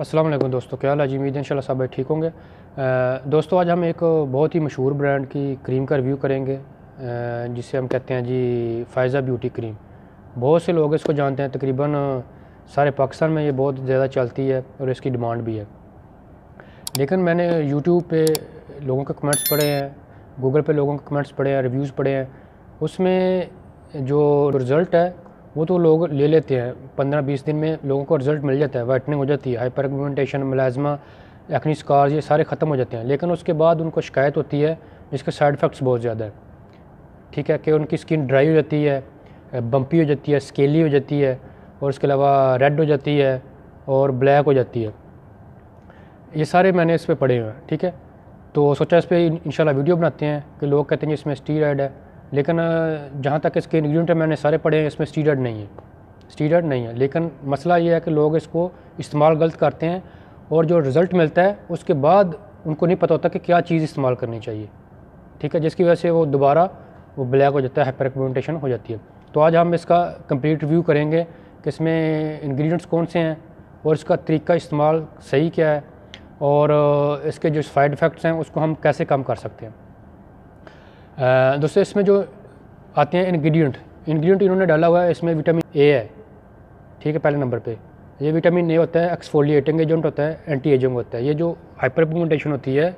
असलम दोस्तों क्या हाल है जी उम्मीद इन सब ठीक होंगे दोस्तों आज हम एक बहुत ही मशहूर ब्रांड की क्रीम का रिव्यू करेंगे जिसे हम कहते हैं जी फ़ायज़ा ब्यूटी क्रीम बहुत से लोग इसको जानते हैं तकरीबन सारे पाकिस्तान में ये बहुत ज़्यादा चलती है और इसकी डिमांड भी है लेकिन मैंने यूट्यूब पर लोगों के कमेंट्स पढ़े हैं गूगल पर लोगों के कमेंट्स पढ़े हैं रिव्यूज़ पढ़े हैं उसमें जो रिज़ल्ट है वो तो लोग ले लेते हैं पंद्रह बीस दिन में लोगों को रिजल्ट मिल जाता है वाइटनिंग हो जाती है hyperpigmentation melasma acne scars ये सारे ख़त्म हो जाते हैं लेकिन उसके बाद उनको शिकायत होती है जिसके साइड इफ़ेक्ट्स बहुत ज़्यादा है ठीक है कि उनकी स्किन ड्राई हो जाती है बम्पी हो जाती है स्केली हो जाती है और उसके अलावा रेड हो जाती है और ब्लैक हो जाती है ये सारे मैंने इस पर पढ़े हुए हैं ठीक है तो सोचा इस पर इन वीडियो बनाते हैं कि लोग कहते हैं इसमें स्टीराइड है लेकिन जहाँ तक इसके इन्ग्रीडियंट है मैंने सारे पढ़े हैं इसमें स्टीडर्ड नहीं है स्टीडर्ड नहीं है लेकिन मसला ये है कि लोग इसको इस्तेमाल गलत करते हैं और जो रिज़ल्ट मिलता है उसके बाद उनको नहीं पता होता कि क्या चीज़ इस्तेमाल करनी चाहिए ठीक है जिसकी वजह से वो दोबारा वो ब्लैक हो जाता है हाइपरपिगमेंटेशन हो जाती है तो आज हम इसका कंप्लीट रिव्यू करेंगे कि इसमें इंग्रेडिएंट्स कौन से हैं और इसका तरीका इस्तेमाल सही क्या है और इसके जो साइड इफ़ेक्ट्स हैं उसको हम कैसे कम कर सकते हैं दोस्तों इसमें जो आते हैं इन्ग्रीडियंट इन्ग्रीडियंट इन्होंने डाला हुआ है इसमें विटामिन ए है ठीक है पहले नंबर पे ये विटामिन ए होता है एक्सफोलिएटिंग एजेंट होता है एंटी एजिंग होता है ये जो हाइपर पिगमेंटेशन होती है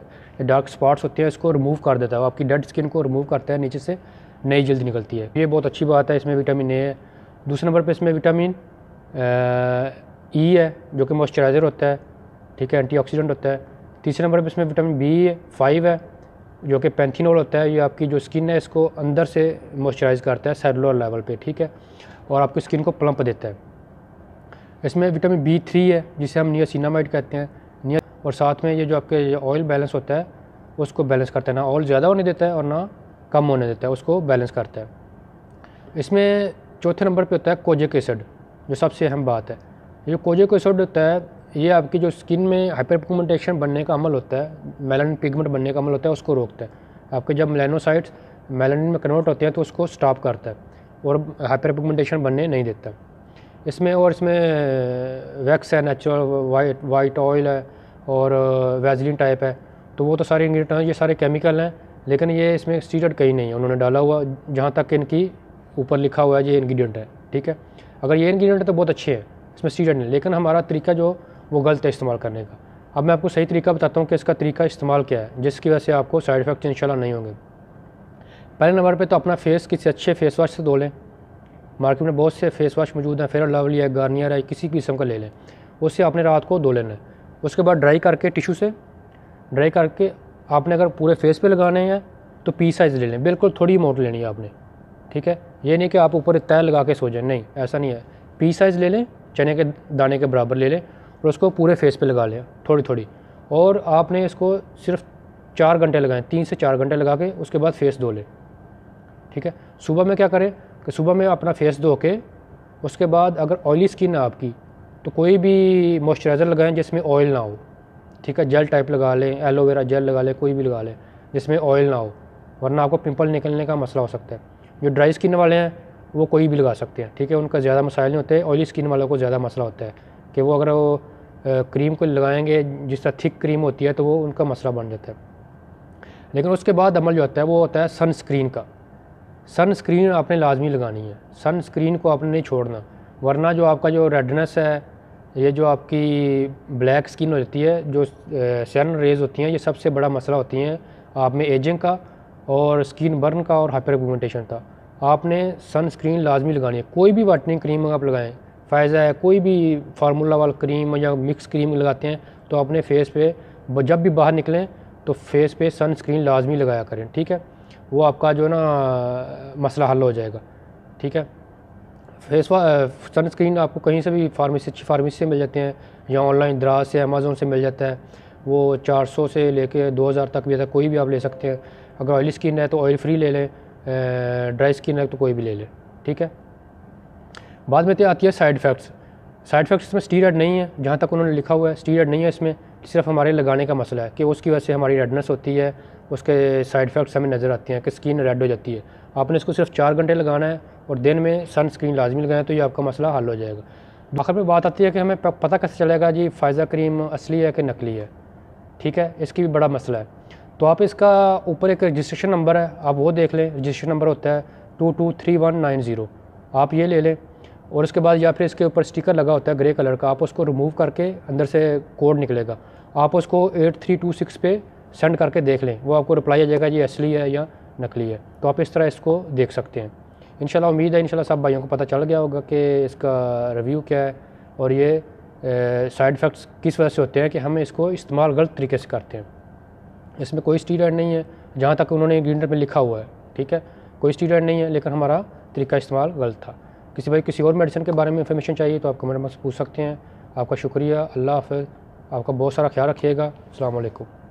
डार्क स्पॉट्स होते हैं इसको रिमूव कर देता है वो आपकी डेड स्किन को रिमूव करता है नीचे से नई जल्द निकलती है ये बहुत अच्छी बात है इसमें विटामिन ए है दूसरे नंबर पर इसमें विटामिन ई e है जो कि मॉइस्चराइज़र होता है ठीक है एंटी होता है तीसरे नंबर पर इसमें विटामिन बी है फाइव है जो कि पेंथिनोल होता है ये आपकी जो स्किन है इसको अंदर से मॉइस्चराइज़ करता है सेलुलर लेवल पे ठीक है और आपकी स्किन को प्लम्प देता है इसमें विटामिन बी थ्री है जिसे हम नियोसिनामाइड कहते हैं नियो और साथ में ये जो आपके ऑयल बैलेंस होता है उसको बैलेंस करता है ना ऑयल ज़्यादा होने देता है और ना कम होने देता है उसको बैलेंस करता है इसमें चौथे नंबर पर होता है कोजिक एसिड जो सबसे अहम बात है ये कोजेक एसिड होता है ये आपकी जो स्किन में हाइपर पिगमेंटेशन बनने का अमल होता है मेलन पिगमेंट बनने का अमल होता है उसको रोकता है आपके जब मेलानोसाइट्स मेलन में कन्वर्ट होते हैं तो उसको स्टॉप करता है और हाइपर पिगमेंटेशन बनने नहीं देता इसमें और इसमें वैक्स है नेचुरल वाइट वाइट ऑयल है और वैजलिन टाइप है तो वो तो सारे इंग्रेडिएंट ये सारे केमिकल हैं लेकिन ये इसमें स्टीरियड कहीं नहीं है उन्होंने डाला हुआ जहाँ तक इनकी ऊपर लिखा हुआ है ये इन्ग्रीडियंट है ठीक है अगर ये इन्ग्रीडियंट है तो बहुत अच्छे हैं इसमें स्टीरियड नहीं लेकिन हमारा तरीका जो वो गलत है इस्तेमाल करने का अब मैं आपको सही तरीका बताता हूँ कि इसका तरीका इस्तेमाल क्या है जिसकी वजह से आपको साइड इफ़ेक्ट इंशाल्लाह नहीं होंगे पहले नंबर पे तो अपना फेस किसी अच्छे फेस वाश से धो लें मार्केट में बहुत से फेस वाश मौजूद हैं फेयर लवली है गार्नियर है किसी भी किस्म का ले लें उससे आपने रात को धो लेना है उसके बाद ड्राई करके टिशू से ड्राई करके आपने अगर पूरे फेस पे लगाने हैं तो पी साइज़ ले लें बिल्कुल थोड़ी अमाउंट लेनी है आपने ठीक है ये नहीं कि आप ऊपर तय लगा के सो जाए नहीं ऐसा नहीं है पी साइज़ ले लें चने के दाने के बराबर ले लें और उसको पूरे फेस पे लगा लिया थोड़ी थोड़ी और आपने इसको सिर्फ चार घंटे लगाएं तीन से चार घंटे लगा के उसके बाद फेस धो लें ठीक है सुबह में क्या करें कि सुबह में अपना फेस धो के उसके बाद अगर ऑयली स्किन है आपकी तो कोई भी मॉइस्चराइज़र लगाएं जिसमें ऑयल ना हो ठीक है जेल टाइप लगा लें एलोवेरा जेल लगा लें कोई भी लगा लें जिसमें ऑयल ना हो वरना आपको पिंपल निकलने का मसला हो सकता है जो ड्राई स्किन वाले हैं वो कोई भी लगा सकते हैं ठीक है उनका ज़्यादा मसाइल नहीं होते ऑयली स्किन वालों को ज़्यादा मसला होता है कि वो अगर वो क्रीम को लगाएंगे जिस तरह थिक क्रीम होती है तो वो उनका मसला बन जाता है लेकिन उसके बाद अमल जो होता है वो होता है सनस्क्रीन का सनस्क्रीन आपने लाजमी लगानी है सनस्क्रीन को आपने नहीं छोड़ना वरना जो आपका जो रेडनेस है ये जो आपकी ब्लैक स्किन हो जाती है जो सन रेज होती हैं ये सबसे बड़ा मसला होती हैं आप में एजिंग का और स्किन बर्न का और हाइपर पिगमेंटेशन का आपने सनस्क्रीन लाजमी लगानी है कोई भी वाइटनिंग क्रीम आप लगाएं फ़ायज़ा है कोई भी फार्मूला वाला क्रीम या मिक्स क्रीम लगाते हैं तो अपने फेस पे जब भी बाहर निकलें तो फेस पे सनस्क्रीन लाजमी लगाया करें ठीक है वो आपका जो ना मसला हल हो जाएगा ठीक है फेस सनस्क्रीन आपको कहीं से भी फार्मेसी अच्छी फार्मेसी से मिल जाते हैं या ऑनलाइन दराज से अमेज़ोन से मिल जाता है वो 400 से लेके 2000 तक भी आता कोई भी आप ले सकते हैं अगर ऑयली स्किन है तो ऑयल फ्री ले लें ड्राई स्किन है तो कोई भी ले लें ठीक है बाद में तो आती है साइड इफ़ेक्ट्स साइड इफ़ेक्ट्स में स्टीराइड नहीं है जहाँ तक उन्होंने लिखा हुआ है स्टीराइड नहीं है इसमें सिर्फ हमारे लगाने का मसला है कि उसकी वजह से हमारी रेडनेस होती है उसके साइड इफ़ेक्ट्स हमें नज़र आती हैं कि स्किन रेड हो जाती है आपने इसको सिर्फ चार घंटे लगाना है और दिन में सनस्क्रीन लाजमी लगाएं तो ये आपका मसला हल हो जाएगा आखिर में बात आती है कि हमें पता कैसे चलेगा जी फ़ायज़ा क्रीम असली है कि नकली है ठीक है इसकी भी बड़ा मसला है तो आप इसका ऊपर एक रजिस्ट्रेशन नंबर है आप वो देख लें रजिस्ट्रेशन नंबर होता है two two three one nine zero आप ये ले लें और उसके बाद या फिर इसके ऊपर स्टिकर लगा होता है ग्रे कलर का आप उसको रिमूव करके अंदर से कोड निकलेगा आप उसको एट थ्री टू सिक्स पे सेंड करके देख लें वो आपको रिप्लाई आ जाएगा ये असली है या नकली है तो आप इस तरह इसको देख सकते हैं इनशाला उम्मीद है इनशाला सब भाइयों को पता चल गया होगा कि इसका रिव्यू क्या है और ये साइड इफ़ेक्ट्स किस वजह से होते हैं कि हम इसको इस्तेमाल गलत तरीके से करते हैं इसमें कोई स्टीराइड नहीं है जहाँ तक उन्होंने इंग्रीडियंट में लिखा हुआ है ठीक है कोई स्टीराइड नहीं है लेकिन हमारा तरीका इस्तेमाल गलत था किसी भाई किसी और मेडिसिन के बारे में इन्फॉर्मेशन चाहिए तो आप कमेंट में पूछ सकते हैं आपका शुक्रिया अल्लाह हाफ आपका बहुत सारा ख्याल रखिएगा अलैक्म